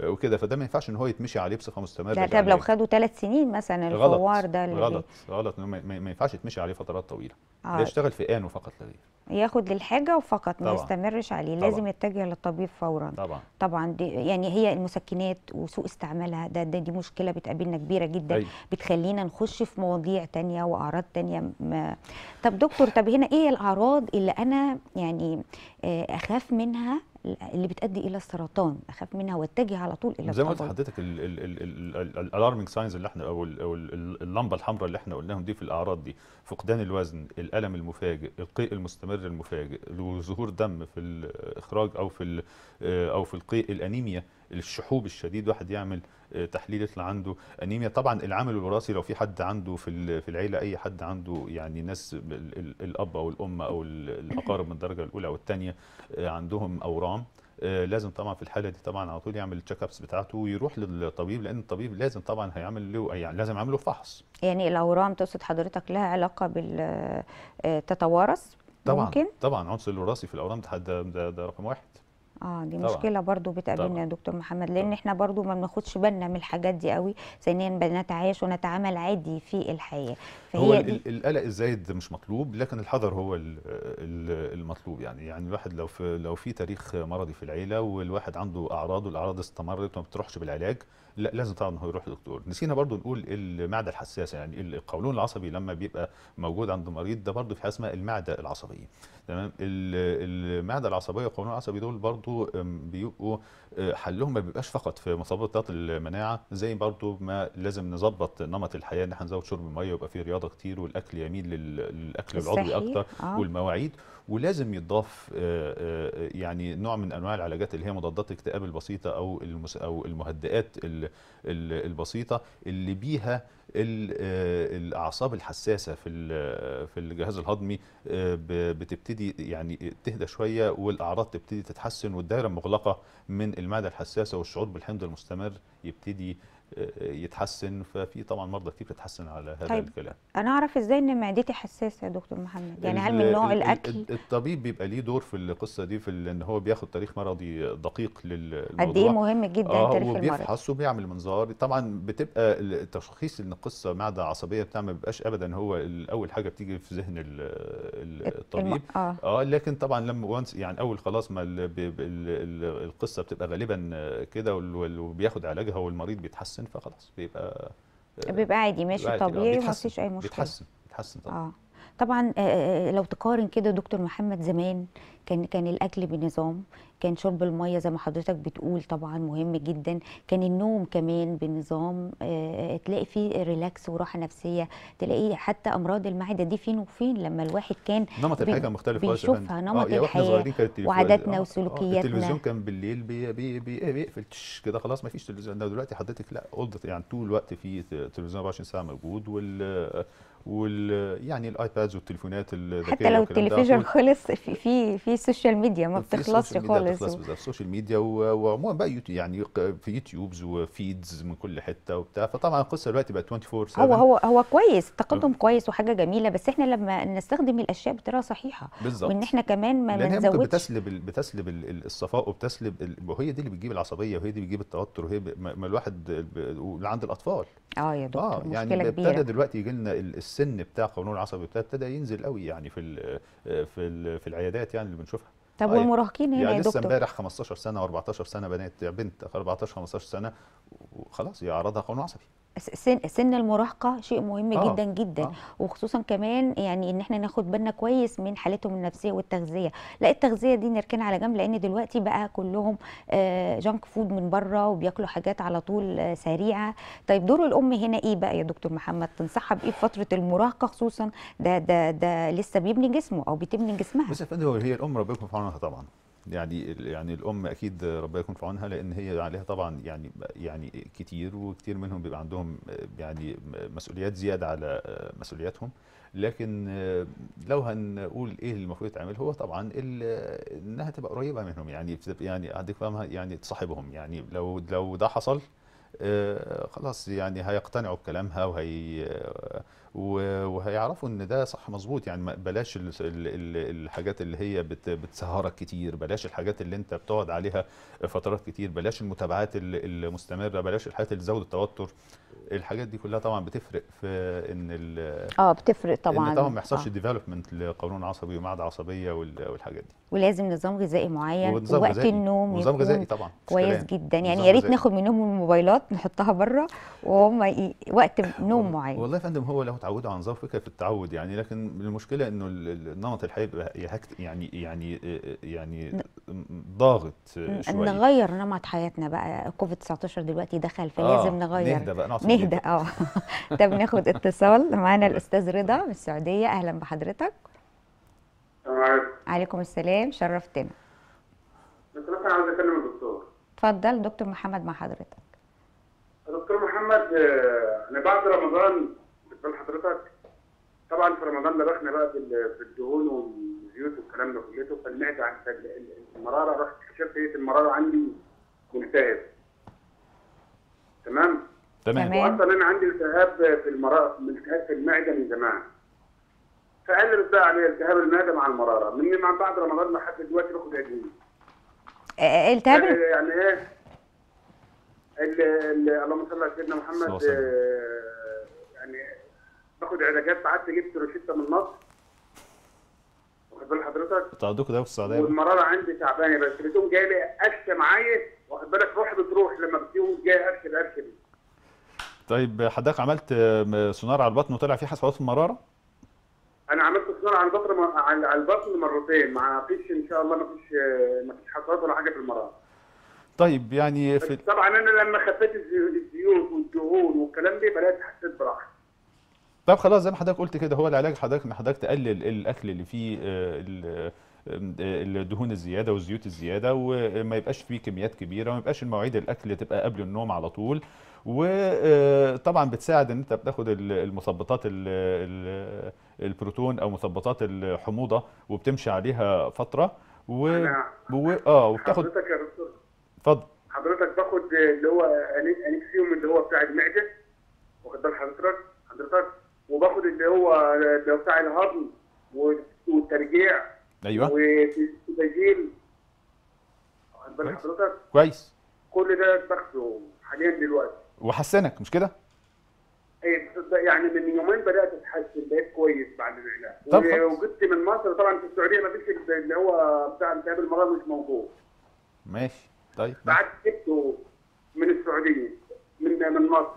وكده فده ما ينفعش ان هو يتمشي عليه بصفه مستمره لا طب لو خدوا ثلاث سنين مثلا الفوار ده غلط غلط ما ينفعش يتمشي عليه فترات طويله آه. يشتغل في انه فقط لا غير ياخد للحاجه وفقط ما يستمرش عليه طبعًا. لازم يتجه للطبيب فورا طبعا طبعا دي يعني هي المسكنات وسوء استعمالها ده, ده دي مشكله بتقابلنا كبيره جدا أي. أيوة. بتخلينا نخش في مواضيع تانية واعراض تانية ما... طب دكتور طب هنا ايه الاعراض اللي انا يعني آه، اخاف منها اللي بتؤدي الى السرطان اخاف منها واتجه على طول الى زي ما قلت لحضرتك الالارمنج ساينز اللي احنا او اللمبه الحمراء اللي احنا قلناهم دي في الاعراض دي فقدان الوزن الالم المفاجئ القيء المستمر المفاجئ ظهور دم في الاخراج او في آه، او في القيء الانيميا الشحوب الشديد واحد يعمل آه، تحليل يطلع عنده انيميا طبعا العامل الوراثي لو في حد عنده في في العيله اي حد عنده يعني ناس الاب او الام او الاقارب من الدرجه الاولى او الثانيه آه، عندهم اورام آه، لازم طبعا في الحاله دي طبعا على طول يعمل التشيك ابس بتاعته ويروح للطبيب لان الطبيب لازم طبعا هيعمل له يعني لازم يعمل له فحص يعني الاورام تقصد حضرتك لها علاقه بال تتوارث طبعا ممكن؟ طبعا عنصر الوراثي في الاورام ده, ده, ده رقم واحد اه دي مشكله طبعا. برضو بتقابلنا يا دكتور محمد لان طبعا. احنا برضو ما بناخدش بالنا من الحاجات دي قوي ثانيا بنتعايش ونتعامل عادي في الحياه هو القلق الزايد مش مطلوب لكن الحذر هو المطلوب يعني يعني الواحد لو في لو في تاريخ مرضي في العيله والواحد عنده اعراض والاعراض استمرت وما بتروحش بالعلاج لا لازم طبعا هو يروح للدكتور نسينا برضو نقول المعده الحساسه يعني القولون العصبي لما بيبقى موجود عند مريض ده برضو في حاجه اسمها المعده العصبيه تمام المعده العصبيه والقولون العصبي دول برضو بيبقوا اه، حلهم ما بيبقاش فقط في مصابات المناعه زي برضو ما لازم نظبط نمط الحياه ان احنا نزود شرب الميه ويبقى في رياضه الرياضه كتير والاكل يميل للاكل العضوي اكتر آه. والمواعيد ولازم يضاف آه، آه، آه، يعني نوع من انواع العلاجات اللي هي مضادات الاكتئاب البسيطه او او المهدئات البسيطه اللي بيها الاعصاب الحساسه في في الجهاز الهضمي بتبتدي يعني تهدى شويه والاعراض تبتدي تتحسن والدائره المغلقه من المعده الحساسه والشعور بالحمض المستمر يبتدي يتحسن ففي طبعا مرضى كتير بتتحسن على هذا طيب الكلام انا اعرف ازاي ان معدتي حساسه يا دكتور محمد يعني هل من نوع الاكل الطبيب بيبقى ليه دور في القصه دي في ان هو بياخد تاريخ مرضي دقيق للموضوع قد ايه مهم جدا آه تاريخ المرض وبيفحص وبيعمل منظار طبعا بتبقى التشخيص ان القصه معده عصبيه بتاع ما بيبقاش ابدا هو اول حاجه بتيجي في ذهن الطبيب الم... آه. اه لكن طبعا لما وانس يعني اول خلاص ما القصه بتبقى غالبا كده وبياخد علاجها والمريض بيتحسن السن فخلاص بيبقى آه، بيبقى عادي ماشي بيبقى عادي. طبيعي ومفيش آه، اي مشكله بيتحسن بيتحسن طبعا اه طبعا آه، آه، آه، لو تقارن كده دكتور محمد زمان كان كان الاكل بنظام كان شرب الميه زي ما حضرتك بتقول طبعا مهم جدا كان النوم كمان بنظام تلاقي فيه ريلاكس وراحه نفسيه تلاقي حتى امراض المعده دي فين وفين لما الواحد كان نمط الحياه كان مختلف بيشوفها نمط آه الحياه وعاداتنا آه وسلوكياتنا التلفزيون كان بالليل إيه، بيقفل كده خلاص ما فيش تلفزيون دلوقتي حضرتك لا قلت يعني طول الوقت في تلفزيون 24 ساعه موجود وال وال يعني الايبادز والتليفونات الذكيه حتى لو التلفزيون خلص في في في سوشيال ميديا ما بتخلصش خالص بتخلص بالظبط السوشيال ميديا وعموما بقى يوتيوب يعني في يوتيوبز وفيدز من كل حته وبتاع فطبعا القصه دلوقتي بقت 24 7 هو هو هو كويس التقدم أه. كويس وحاجه جميله بس احنا لما نستخدم الاشياء بطريقه صحيحه بالظبط وان احنا كمان ما نزودش بتسلب بتسلب الصفاء وبتسلب وهي دي اللي بتجيب العصبيه وهي دي بتجيب التوتر وهي ما الواحد اللي عند الاطفال اه يا دكتور آه يعني مشكله كبيره ابتدى دلوقتي يجي لنا السن بتاع القولون العصبي ابتدى ينزل قوي يعني في في في العيادات يعني اللي بنشوفها طب آه والمراهقين هنا يعني يا دكتور لسه امبارح 15 سنه و14 سنه بنات بنت 14 15 سنه وخلاص يعرضها قولون عصبي سن سن المراهقه شيء مهم آه. جدا جدا آه. وخصوصا كمان يعني ان احنا ناخد بالنا كويس من حالتهم النفسيه والتغذيه لا التغذيه دي نركنها على جنب لان دلوقتي بقى كلهم آه جانك فود من بره وبياكلوا حاجات على طول آه سريعه طيب دور الام هنا ايه بقى يا دكتور محمد تنصحها بايه في فتره المراهقه خصوصا ده ده ده لسه بيبني جسمه او بتبني جسمها بس يا فندم هي الام ربنا يكون في عونها طبعا يعني يعني الام اكيد ربنا يكون في عونها لان هي عليها طبعا يعني يعني كتير وكتير منهم بيبقى عندهم يعني مسؤوليات زياده على مسؤولياتهم لكن لو هنقول ايه اللي المفروض يتعمل هو طبعا انها تبقى قريبه منهم يعني يعني يعني تصاحبهم يعني لو لو ده حصل آه، خلاص يعني هيقتنعوا بكلامها وهي آه، وهيعرفوا ان ده صح مظبوط يعني بلاش الحاجات اللي هي بتسهرك كتير بلاش الحاجات اللي انت بتقعد عليها فترات كتير بلاش المتابعات المستمره بلاش الحاجات اللي تزود التوتر الحاجات دي كلها طبعا بتفرق في ان اه بتفرق طبعا ان طبعا ما يحصلش ديفلوبمنت آه. لقولون عصبي ومعده عصبيه والحاجات دي ولازم نظام غذائي معين ووقت النوم نظام غذائي طبعا كويس جدا يعني يا ريت ناخد منهم الموبايلات نحطها بره وهم وقت نوم معين والله يا فندم هو لو اتعودوا على نظام فكره في التعود يعني لكن المشكله انه النمط الحياه يعني يعني آه، آه، يعني ضاغط شويه نغير نمط حياتنا بقى كوفيد 19 دلوقتي دخل فلازم آه. نغير نهدى بقى نقعد نهدى اه طب ناخد اتصال معانا الاستاذ رضا من السعوديه اهلا بحضرتك عليكم السلام شرفتنا كنت عايز عاوز اكلم الدكتور اتفضل دكتور محمد مع حضرتك دكتور محمد آه، انا بعد رمضان بتقول حضرتك طبعا في رمضان دخلنا بقى بالدهون والزيوت والكلام ده كله فالمعده عن المراره رحت اكتشفت إيه؟ المراره عندي منتهبه تمام تمام واصلا انا عندي التهاب في المراره من التهاب في المعده من زمان لي بقى على التهاب المعده مع المراره من مع بعد رمضان لحد دلوقتي باخد ادويه آه، آه، التهاب يعني, يعني ايه اللهم صل على سيدنا محمد آه، يعني باخد علاجات بعت جبت روشته من مصر واخد بال حضرتك؟ تعودوك ده في السعوديه والمراره عندي تعبانه بس بتقوم جاي لي قشه معايا واخد بالك روحي بتروح لما بتقوم جاي قشه بقشه طيب حضرتك عملت سونار آه، على البطن وطلع فيه حساسات المراره؟ انا عملت سونار على البطن على البطن مرتين ما فيش ان شاء الله ما فيش آه، ما فيش حصوات ولا حاجه في المراره. طيب يعني في طبعا انا لما خفيت الزيوت والدهون والكلام ده بدات حسيت براحه. طب خلاص زي ما حضرتك قلت كده هو العلاج حضرتك ان حضرتك تقلل الاكل اللي فيه آه، الدهون الزياده والزيوت الزياده وما يبقاش فيه كميات كبيره وما يبقاش المواعيد الاكل تبقى قبل النوم على طول وطبعا بتساعد ان انت بتاخد المثبطات البروتون او مثبطات الحموضه وبتمشي عليها فتره و, اه وبتاخد حضرتك يا دكتور اتفضل حضرتك باخد اللي هو انكسيوم اللي هو بتاع المعده واخد بال حضرتك حضرتك وباخد اللي هو اللي بتاع الهضم والترجيع ايوه وتسجيل واخد بال حضرتك كويس كل ده باخده حاليا دلوقتي وحسنك مش كده؟ ايه يعني من يومين بدات اتحسن بقيت كويس بعد العلاج وجبت من مصر طبعا في السعوديه ما فيش اللي هو بتاع متابع المرض مش موجود ماشي طيب بعد جبته من السعوديه من من مصر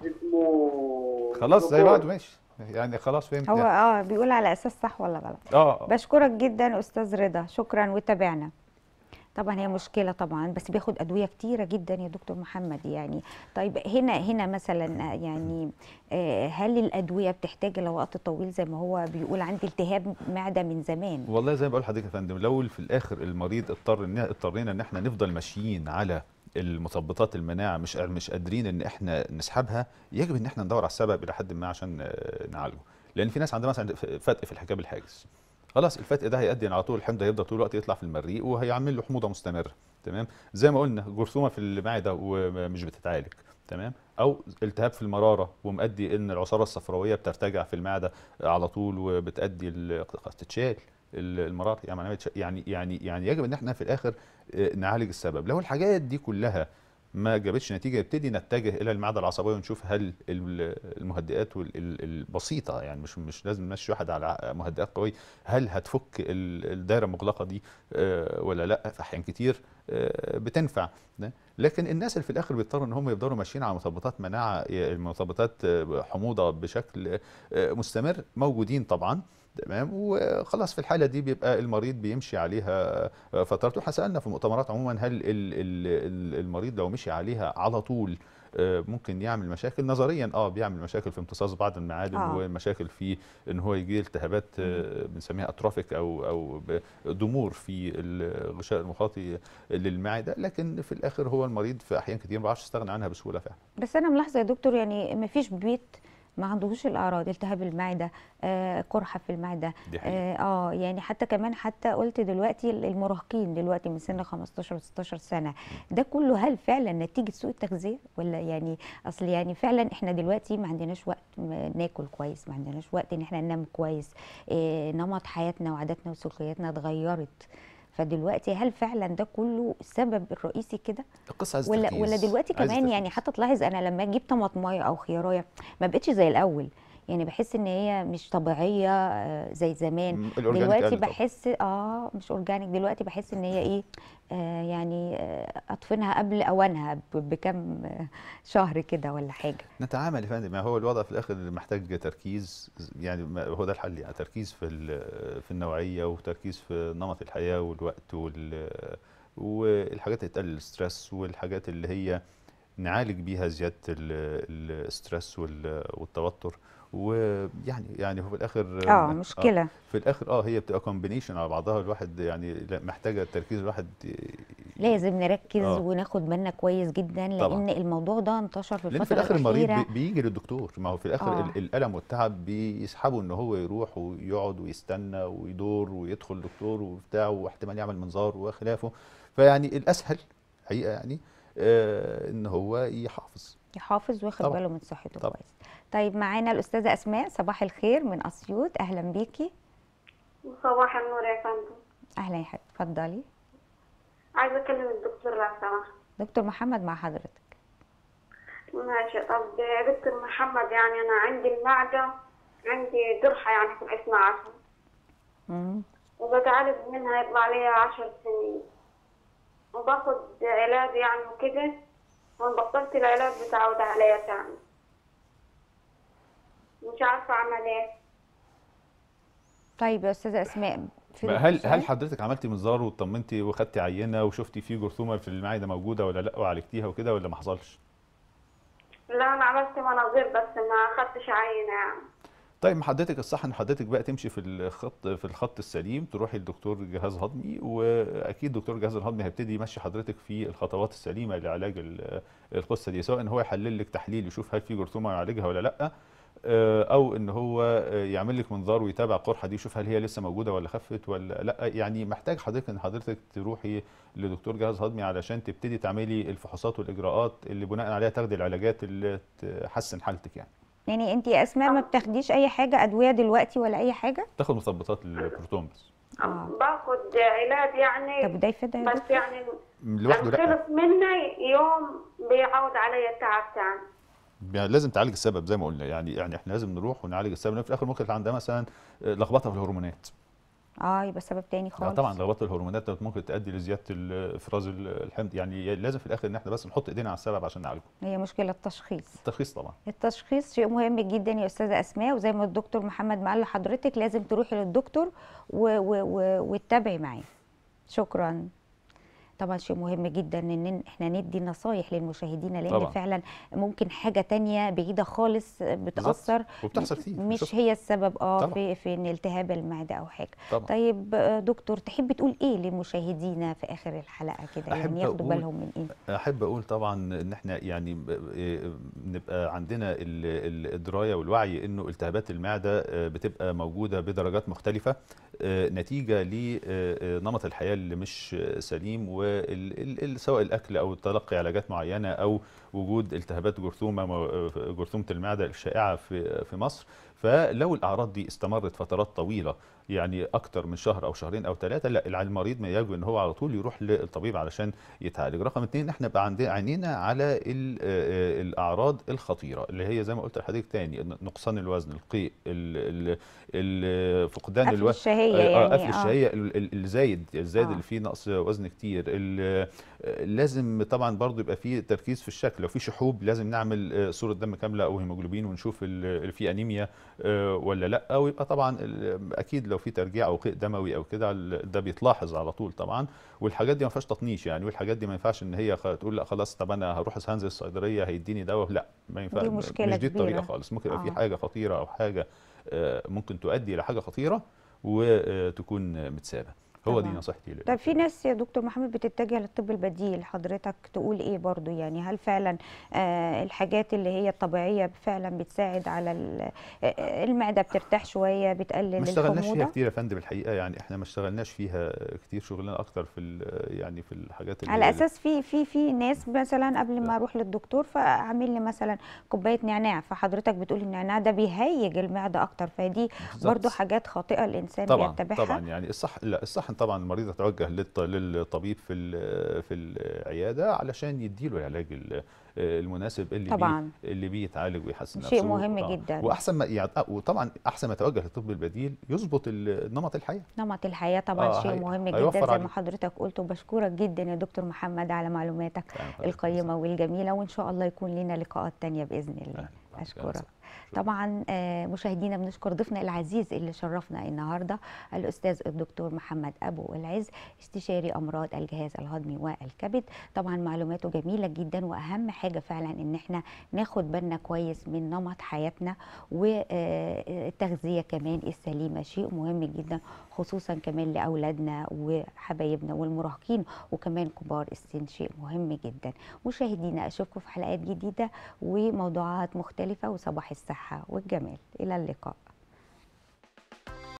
اسمه خلاص زي بعض ماشي يعني خلاص فهمت هو يعني. اه بيقول على اساس صح ولا غلط اه, آه. بشكرك جدا استاذ رضا شكرا وتابعنا طبعا هي مشكله طبعا بس بياخد ادويه كتيره جدا يا دكتور محمد يعني طيب هنا هنا مثلا يعني آه، هل الادويه بتحتاج لوقت طويل زي ما هو بيقول عندي التهاب معده من زمان والله زي ما بقول لحضرتك يا فندم لو في الاخر المريض اضطر ان اضطرينا ان احنا نفضل ماشيين على المثبطات المناعه مش مش قادرين ان احنا نسحبها يجب ان احنا ندور على السبب الى حد ما عشان آه، نعالجه لان في ناس عندها مثلا فتق في الحجاب الحاجز خلاص الفتق ده هيأدي على طول الحمض هيفضل طول الوقت يطلع في المريء وهيعمل له حموضه مستمره تمام زي ما قلنا جرثومه في المعده ومش بتتعالج تمام او التهاب في المراره ومؤدي ان العصاره الصفراويه بترتجع في المعده على طول وبتؤدي تتشال المراره يعني, يعني يعني يعني يجب ان احنا في الاخر آه، نعالج السبب لو الحاجات دي كلها ما جابتش نتيجه يبتدي نتجه الى المعده العصبيه ونشوف هل المهدئات البسيطه يعني مش مش لازم نمشي واحد على مهدئات قويه هل هتفك الدائره المغلقه دي آه، ولا لا في احيان كتير آه، بتنفع لكن الناس اللي في الاخر بيضطروا ان هم يفضلوا ماشيين على مثبطات مناعه آه، مثبطات حموضه بشكل مستمر موجودين طبعا تمام وخلاص في الحاله دي بيبقى المريض بيمشي عليها فترته احنا سالنا في المؤتمرات عموما هل المريض لو مشي عليها على طول آه، ممكن يعمل مشاكل نظريا اه بيعمل مشاكل في امتصاص بعض المعادن آه. ومشاكل في ان هو يجي التهابات آه، بنسميها اتروفيك او او ضمور في الغشاء المخاطي للمعده لكن في الاخر هو المريض في احيان كتير ما بيعرفش يستغنى عنها بسهوله فعلا بس انا ملاحظه يا دكتور يعني ما فيش بيت ما عندهوش الاعراض التهاب المعده آه قرحه في المعده اه, آه يعني حتى كمان حتى قلت دلوقتي المراهقين دلوقتي من سن 15 و16 سنه ده كله هل فعلا نتيجه سوء التغذيه ولا يعني اصل يعني فعلا احنا دلوقتي ما عندناش وقت ناكل كويس ما عندناش وقت ان احنا ننام كويس آه نمط حياتنا وعاداتنا وسلوكياتنا اتغيرت فدلوقتي هل فعلا ده كله السبب الرئيسي كده القصه ولا ولا دلوقتي كمان يعني حتى تلاحظ انا لما اجيب طماطمايه او خيارايه ما بقتش زي الاول يعني بحس ان هي مش طبيعيه آه، زي زمان دلوقتي يعني بحس اه مش اورجانيك دلوقتي بحس ان هي ايه آه يعني آه، اطفنها قبل اوانها بكم آه، شهر كده ولا حاجه نتعامل يا فندم ما يعني هو الوضع في الاخر محتاج تركيز يعني هو ده الحل يعني تركيز في في النوعيه وتركيز في نمط الحياه والوقت وال والحاجات اللي تقلل الستريس والحاجات اللي هي نعالج بيها زياده الستريس والتوتر ويعني يعني هو في الاخر اه, آه، مشكله آه في الاخر اه هي بتبقى كومبينيشن على بعضها الواحد يعني محتاجه التركيز الواحد لازم نركز آه. وناخد بالنا كويس جدا لان طبعا. الموضوع ده انتشر في الفتره في الاخر المريض بيجي للدكتور ما هو في الاخر آه. الالم والتعب بيسحبه ان هو يروح ويقعد ويستنى ويدور ويدخل دكتور وبتاع واحتمال يعمل منظار وخلافه فيعني الاسهل حقيقه يعني آه ان هو يحافظ يحافظ وياخد باله من صحته كويس طيب معانا الاستاذه اسماء صباح الخير من اسيوط اهلا بيكي صباح النور يا فندم اهلا يا حبيبي اتفضلي عايزه اكلم الدكتور لو سمحت دكتور محمد مع حضرتك ماشي طب يا دكتور محمد يعني انا عندي المعده عندي جرحه يعني في الاسم عشر امم وبتعالج منها يطلع لي عشر سنين وباخد علاج يعني وكده وان بطلت العلاج بتعود عليا تاني مش عارفه اعمل ايه طيب يا استاذه اسماء هل هل حضرتك عملتي منظار واطمنتي وخدتي عينه وشفتي في جرثومه في المعده موجوده ولا لا وعالجتيها وكده ولا ما حصلش؟ لا انا عملت مناظير بس ما خدتش عينه يعني طيب حضرتك الصح ان حضرتك بقى تمشي في الخط في الخط السليم تروحي لدكتور جهاز هضمي واكيد دكتور جهاز الهضمي هيبتدي يمشي حضرتك في الخطوات السليمه لعلاج القصه دي سواء ان هو يحلل لك تحليل يشوف هل في جرثومه يعالجها ولا لا آه، او ان هو يعمل لك منظار ويتابع القرحه دي يشوف هل هي لسه موجوده ولا خفت ولا لا يعني محتاج حضرتك ان حضرتك تروحي لدكتور جهاز هضمي علشان تبتدي تعملي الفحوصات والاجراءات اللي بناء عليها تاخدي العلاجات اللي تحسن حالتك يعني يعني انت يا اسماء ما بتاخديش اي حاجه ادويه دلوقتي ولا اي حاجه تاخد مثبطات البروتون بس اه باخد علاج يعني طب ده يفيدها بس ده. يعني لوحده لا خلص مني يوم بيعود عليا التعب تاني يعني لازم تعالج السبب زي ما قلنا يعني يعني احنا لازم نروح ونعالج السبب في الاخر ممكن عندها مثلا آه، لخبطه في الهرمونات اه يبقى سبب تاني خالص طبعا ضربات الهرمونات دوت ممكن تؤدي لزياده افراز الحمض يعني لازم في الاخر ان احنا بس نحط ايدينا على السبب عشان نعالجه هي مشكله التشخيص التشخيص طبعا التشخيص شيء مهم جدا يا استاذه اسماء وزي ما الدكتور محمد قال لحضرتك لازم تروحي للدكتور وتتابعي معاه شكرا طبعا شيء مهم جدا ان احنا ندي نصايح للمشاهدين لان طبعا. فعلا ممكن حاجه تانية بعيده خالص بتاثر وبتحصل فيه مش شوف. هي السبب اه في في ان التهاب المعده او حاجه طبعا. طيب آه، دكتور تحب تقول ايه لمشاهدينا في اخر الحلقه كده يعني ياخدوا بالهم من ايه احب اقول طبعا ان احنا يعني آه، نبقى عندنا الدرايه والوعي انه التهابات المعده آه، بتبقى موجوده بدرجات مختلفه نتيجه لنمط الحياه اللي مش سليم و سواء الاكل او تلقي علاجات معينه او وجود التهابات جرثومه جرثومه المعده الشائعه في في مصر فلو الاعراض دي استمرت فترات طويله يعني اكتر من شهر او شهرين او ثلاثه لا المريض ما يجب ان هو على طول يروح للطبيب علشان يتعالج رقم اثنين احنا بقى عندنا عينينا على الاعراض الخطيره اللي هي زي ما قلت لحضرتك ثاني نقصان الوزن القيء فقدان الوزن قفل الشهيه آه، آه، يعني آه قفل الشهيه الزايد الزايد آه. اللي فيه نقص وزن كتير لازم طبعا برضو يبقى فيه تركيز في الشكل لو في شحوب لازم نعمل صوره دم كامله او هيموجلوبين ونشوف في انيميا ولا لا ويبقى طبعا اكيد لو لو في ترجيع او قيء دموي او كده ده بيتلاحظ على طول طبعا والحاجات دي ما فيهاش تطنيش يعني والحاجات دي ما ينفعش ان هي تقول لا خلاص طب انا هروح هنزل الصيدليه هيديني دواء لا ما ينفعش دي مشكله مش دي الطريقه كبيرة. خالص ممكن يبقى آه. في حاجه خطيره او حاجه آه، ممكن تؤدي الى حاجه خطيره وتكون آه، متسابه هو طبعا. دي نصيحتي ليه طب في ناس يا دكتور محمد بتتجه للطب البديل حضرتك تقول ايه برضو يعني هل فعلا آه الحاجات اللي هي الطبيعيه فعلا بتساعد على آه، آه، المعده بترتاح شويه بتقلل ما اشتغلناش فيها كتير يا فندم الحقيقه يعني احنا ما اشتغلناش فيها كتير شغلنا اكتر في يعني في الحاجات اللي على اساس في في في ناس مثلا قبل ما نعم. اروح للدكتور فاعمل لي مثلا كوبايه نعناع فحضرتك بتقول النعناع ده بيهيج المعده اكتر فدي برضو حاجات خاطئه الانسان طبعا بيتبعها طبعا يعني الصح لا الصح طبعا المريض هتوجه للطبيب في في العياده علشان يديله العلاج المناسب اللي طبعا. بي اللي بيتعالج ويحسن نفسه شيء مهم طبعا. آه. جدا واحسن ما آه. وطبعا احسن ما يتوجه للطب البديل يظبط نمط الحياه نمط الحياه طبعا آه شيء مهم جدا زي ما حضرتك قلت وبشكرك جدا يا دكتور محمد على معلوماتك القيمه والجميله وان شاء الله يكون لنا لقاءات ثانيه باذن الله اشكرك طبعا آه، مشاهدينا بنشكر ضيفنا العزيز اللي شرفنا النهارده الاستاذ الدكتور محمد ابو العز استشاري امراض الجهاز الهضمي والكبد طبعا معلوماته جميله جدا واهم حاجه فعلا ان احنا ناخد بالنا كويس من نمط حياتنا والتغذيه آه، كمان السليمه شيء مهم جدا خصوصا كمان لاولادنا وحبايبنا والمراهقين وكمان كبار السن شيء مهم جدا مشاهدينا اشوفكم في حلقات جديده وموضوعات مختلفه وصباح السعاده الصحة والجمال إلى اللقاء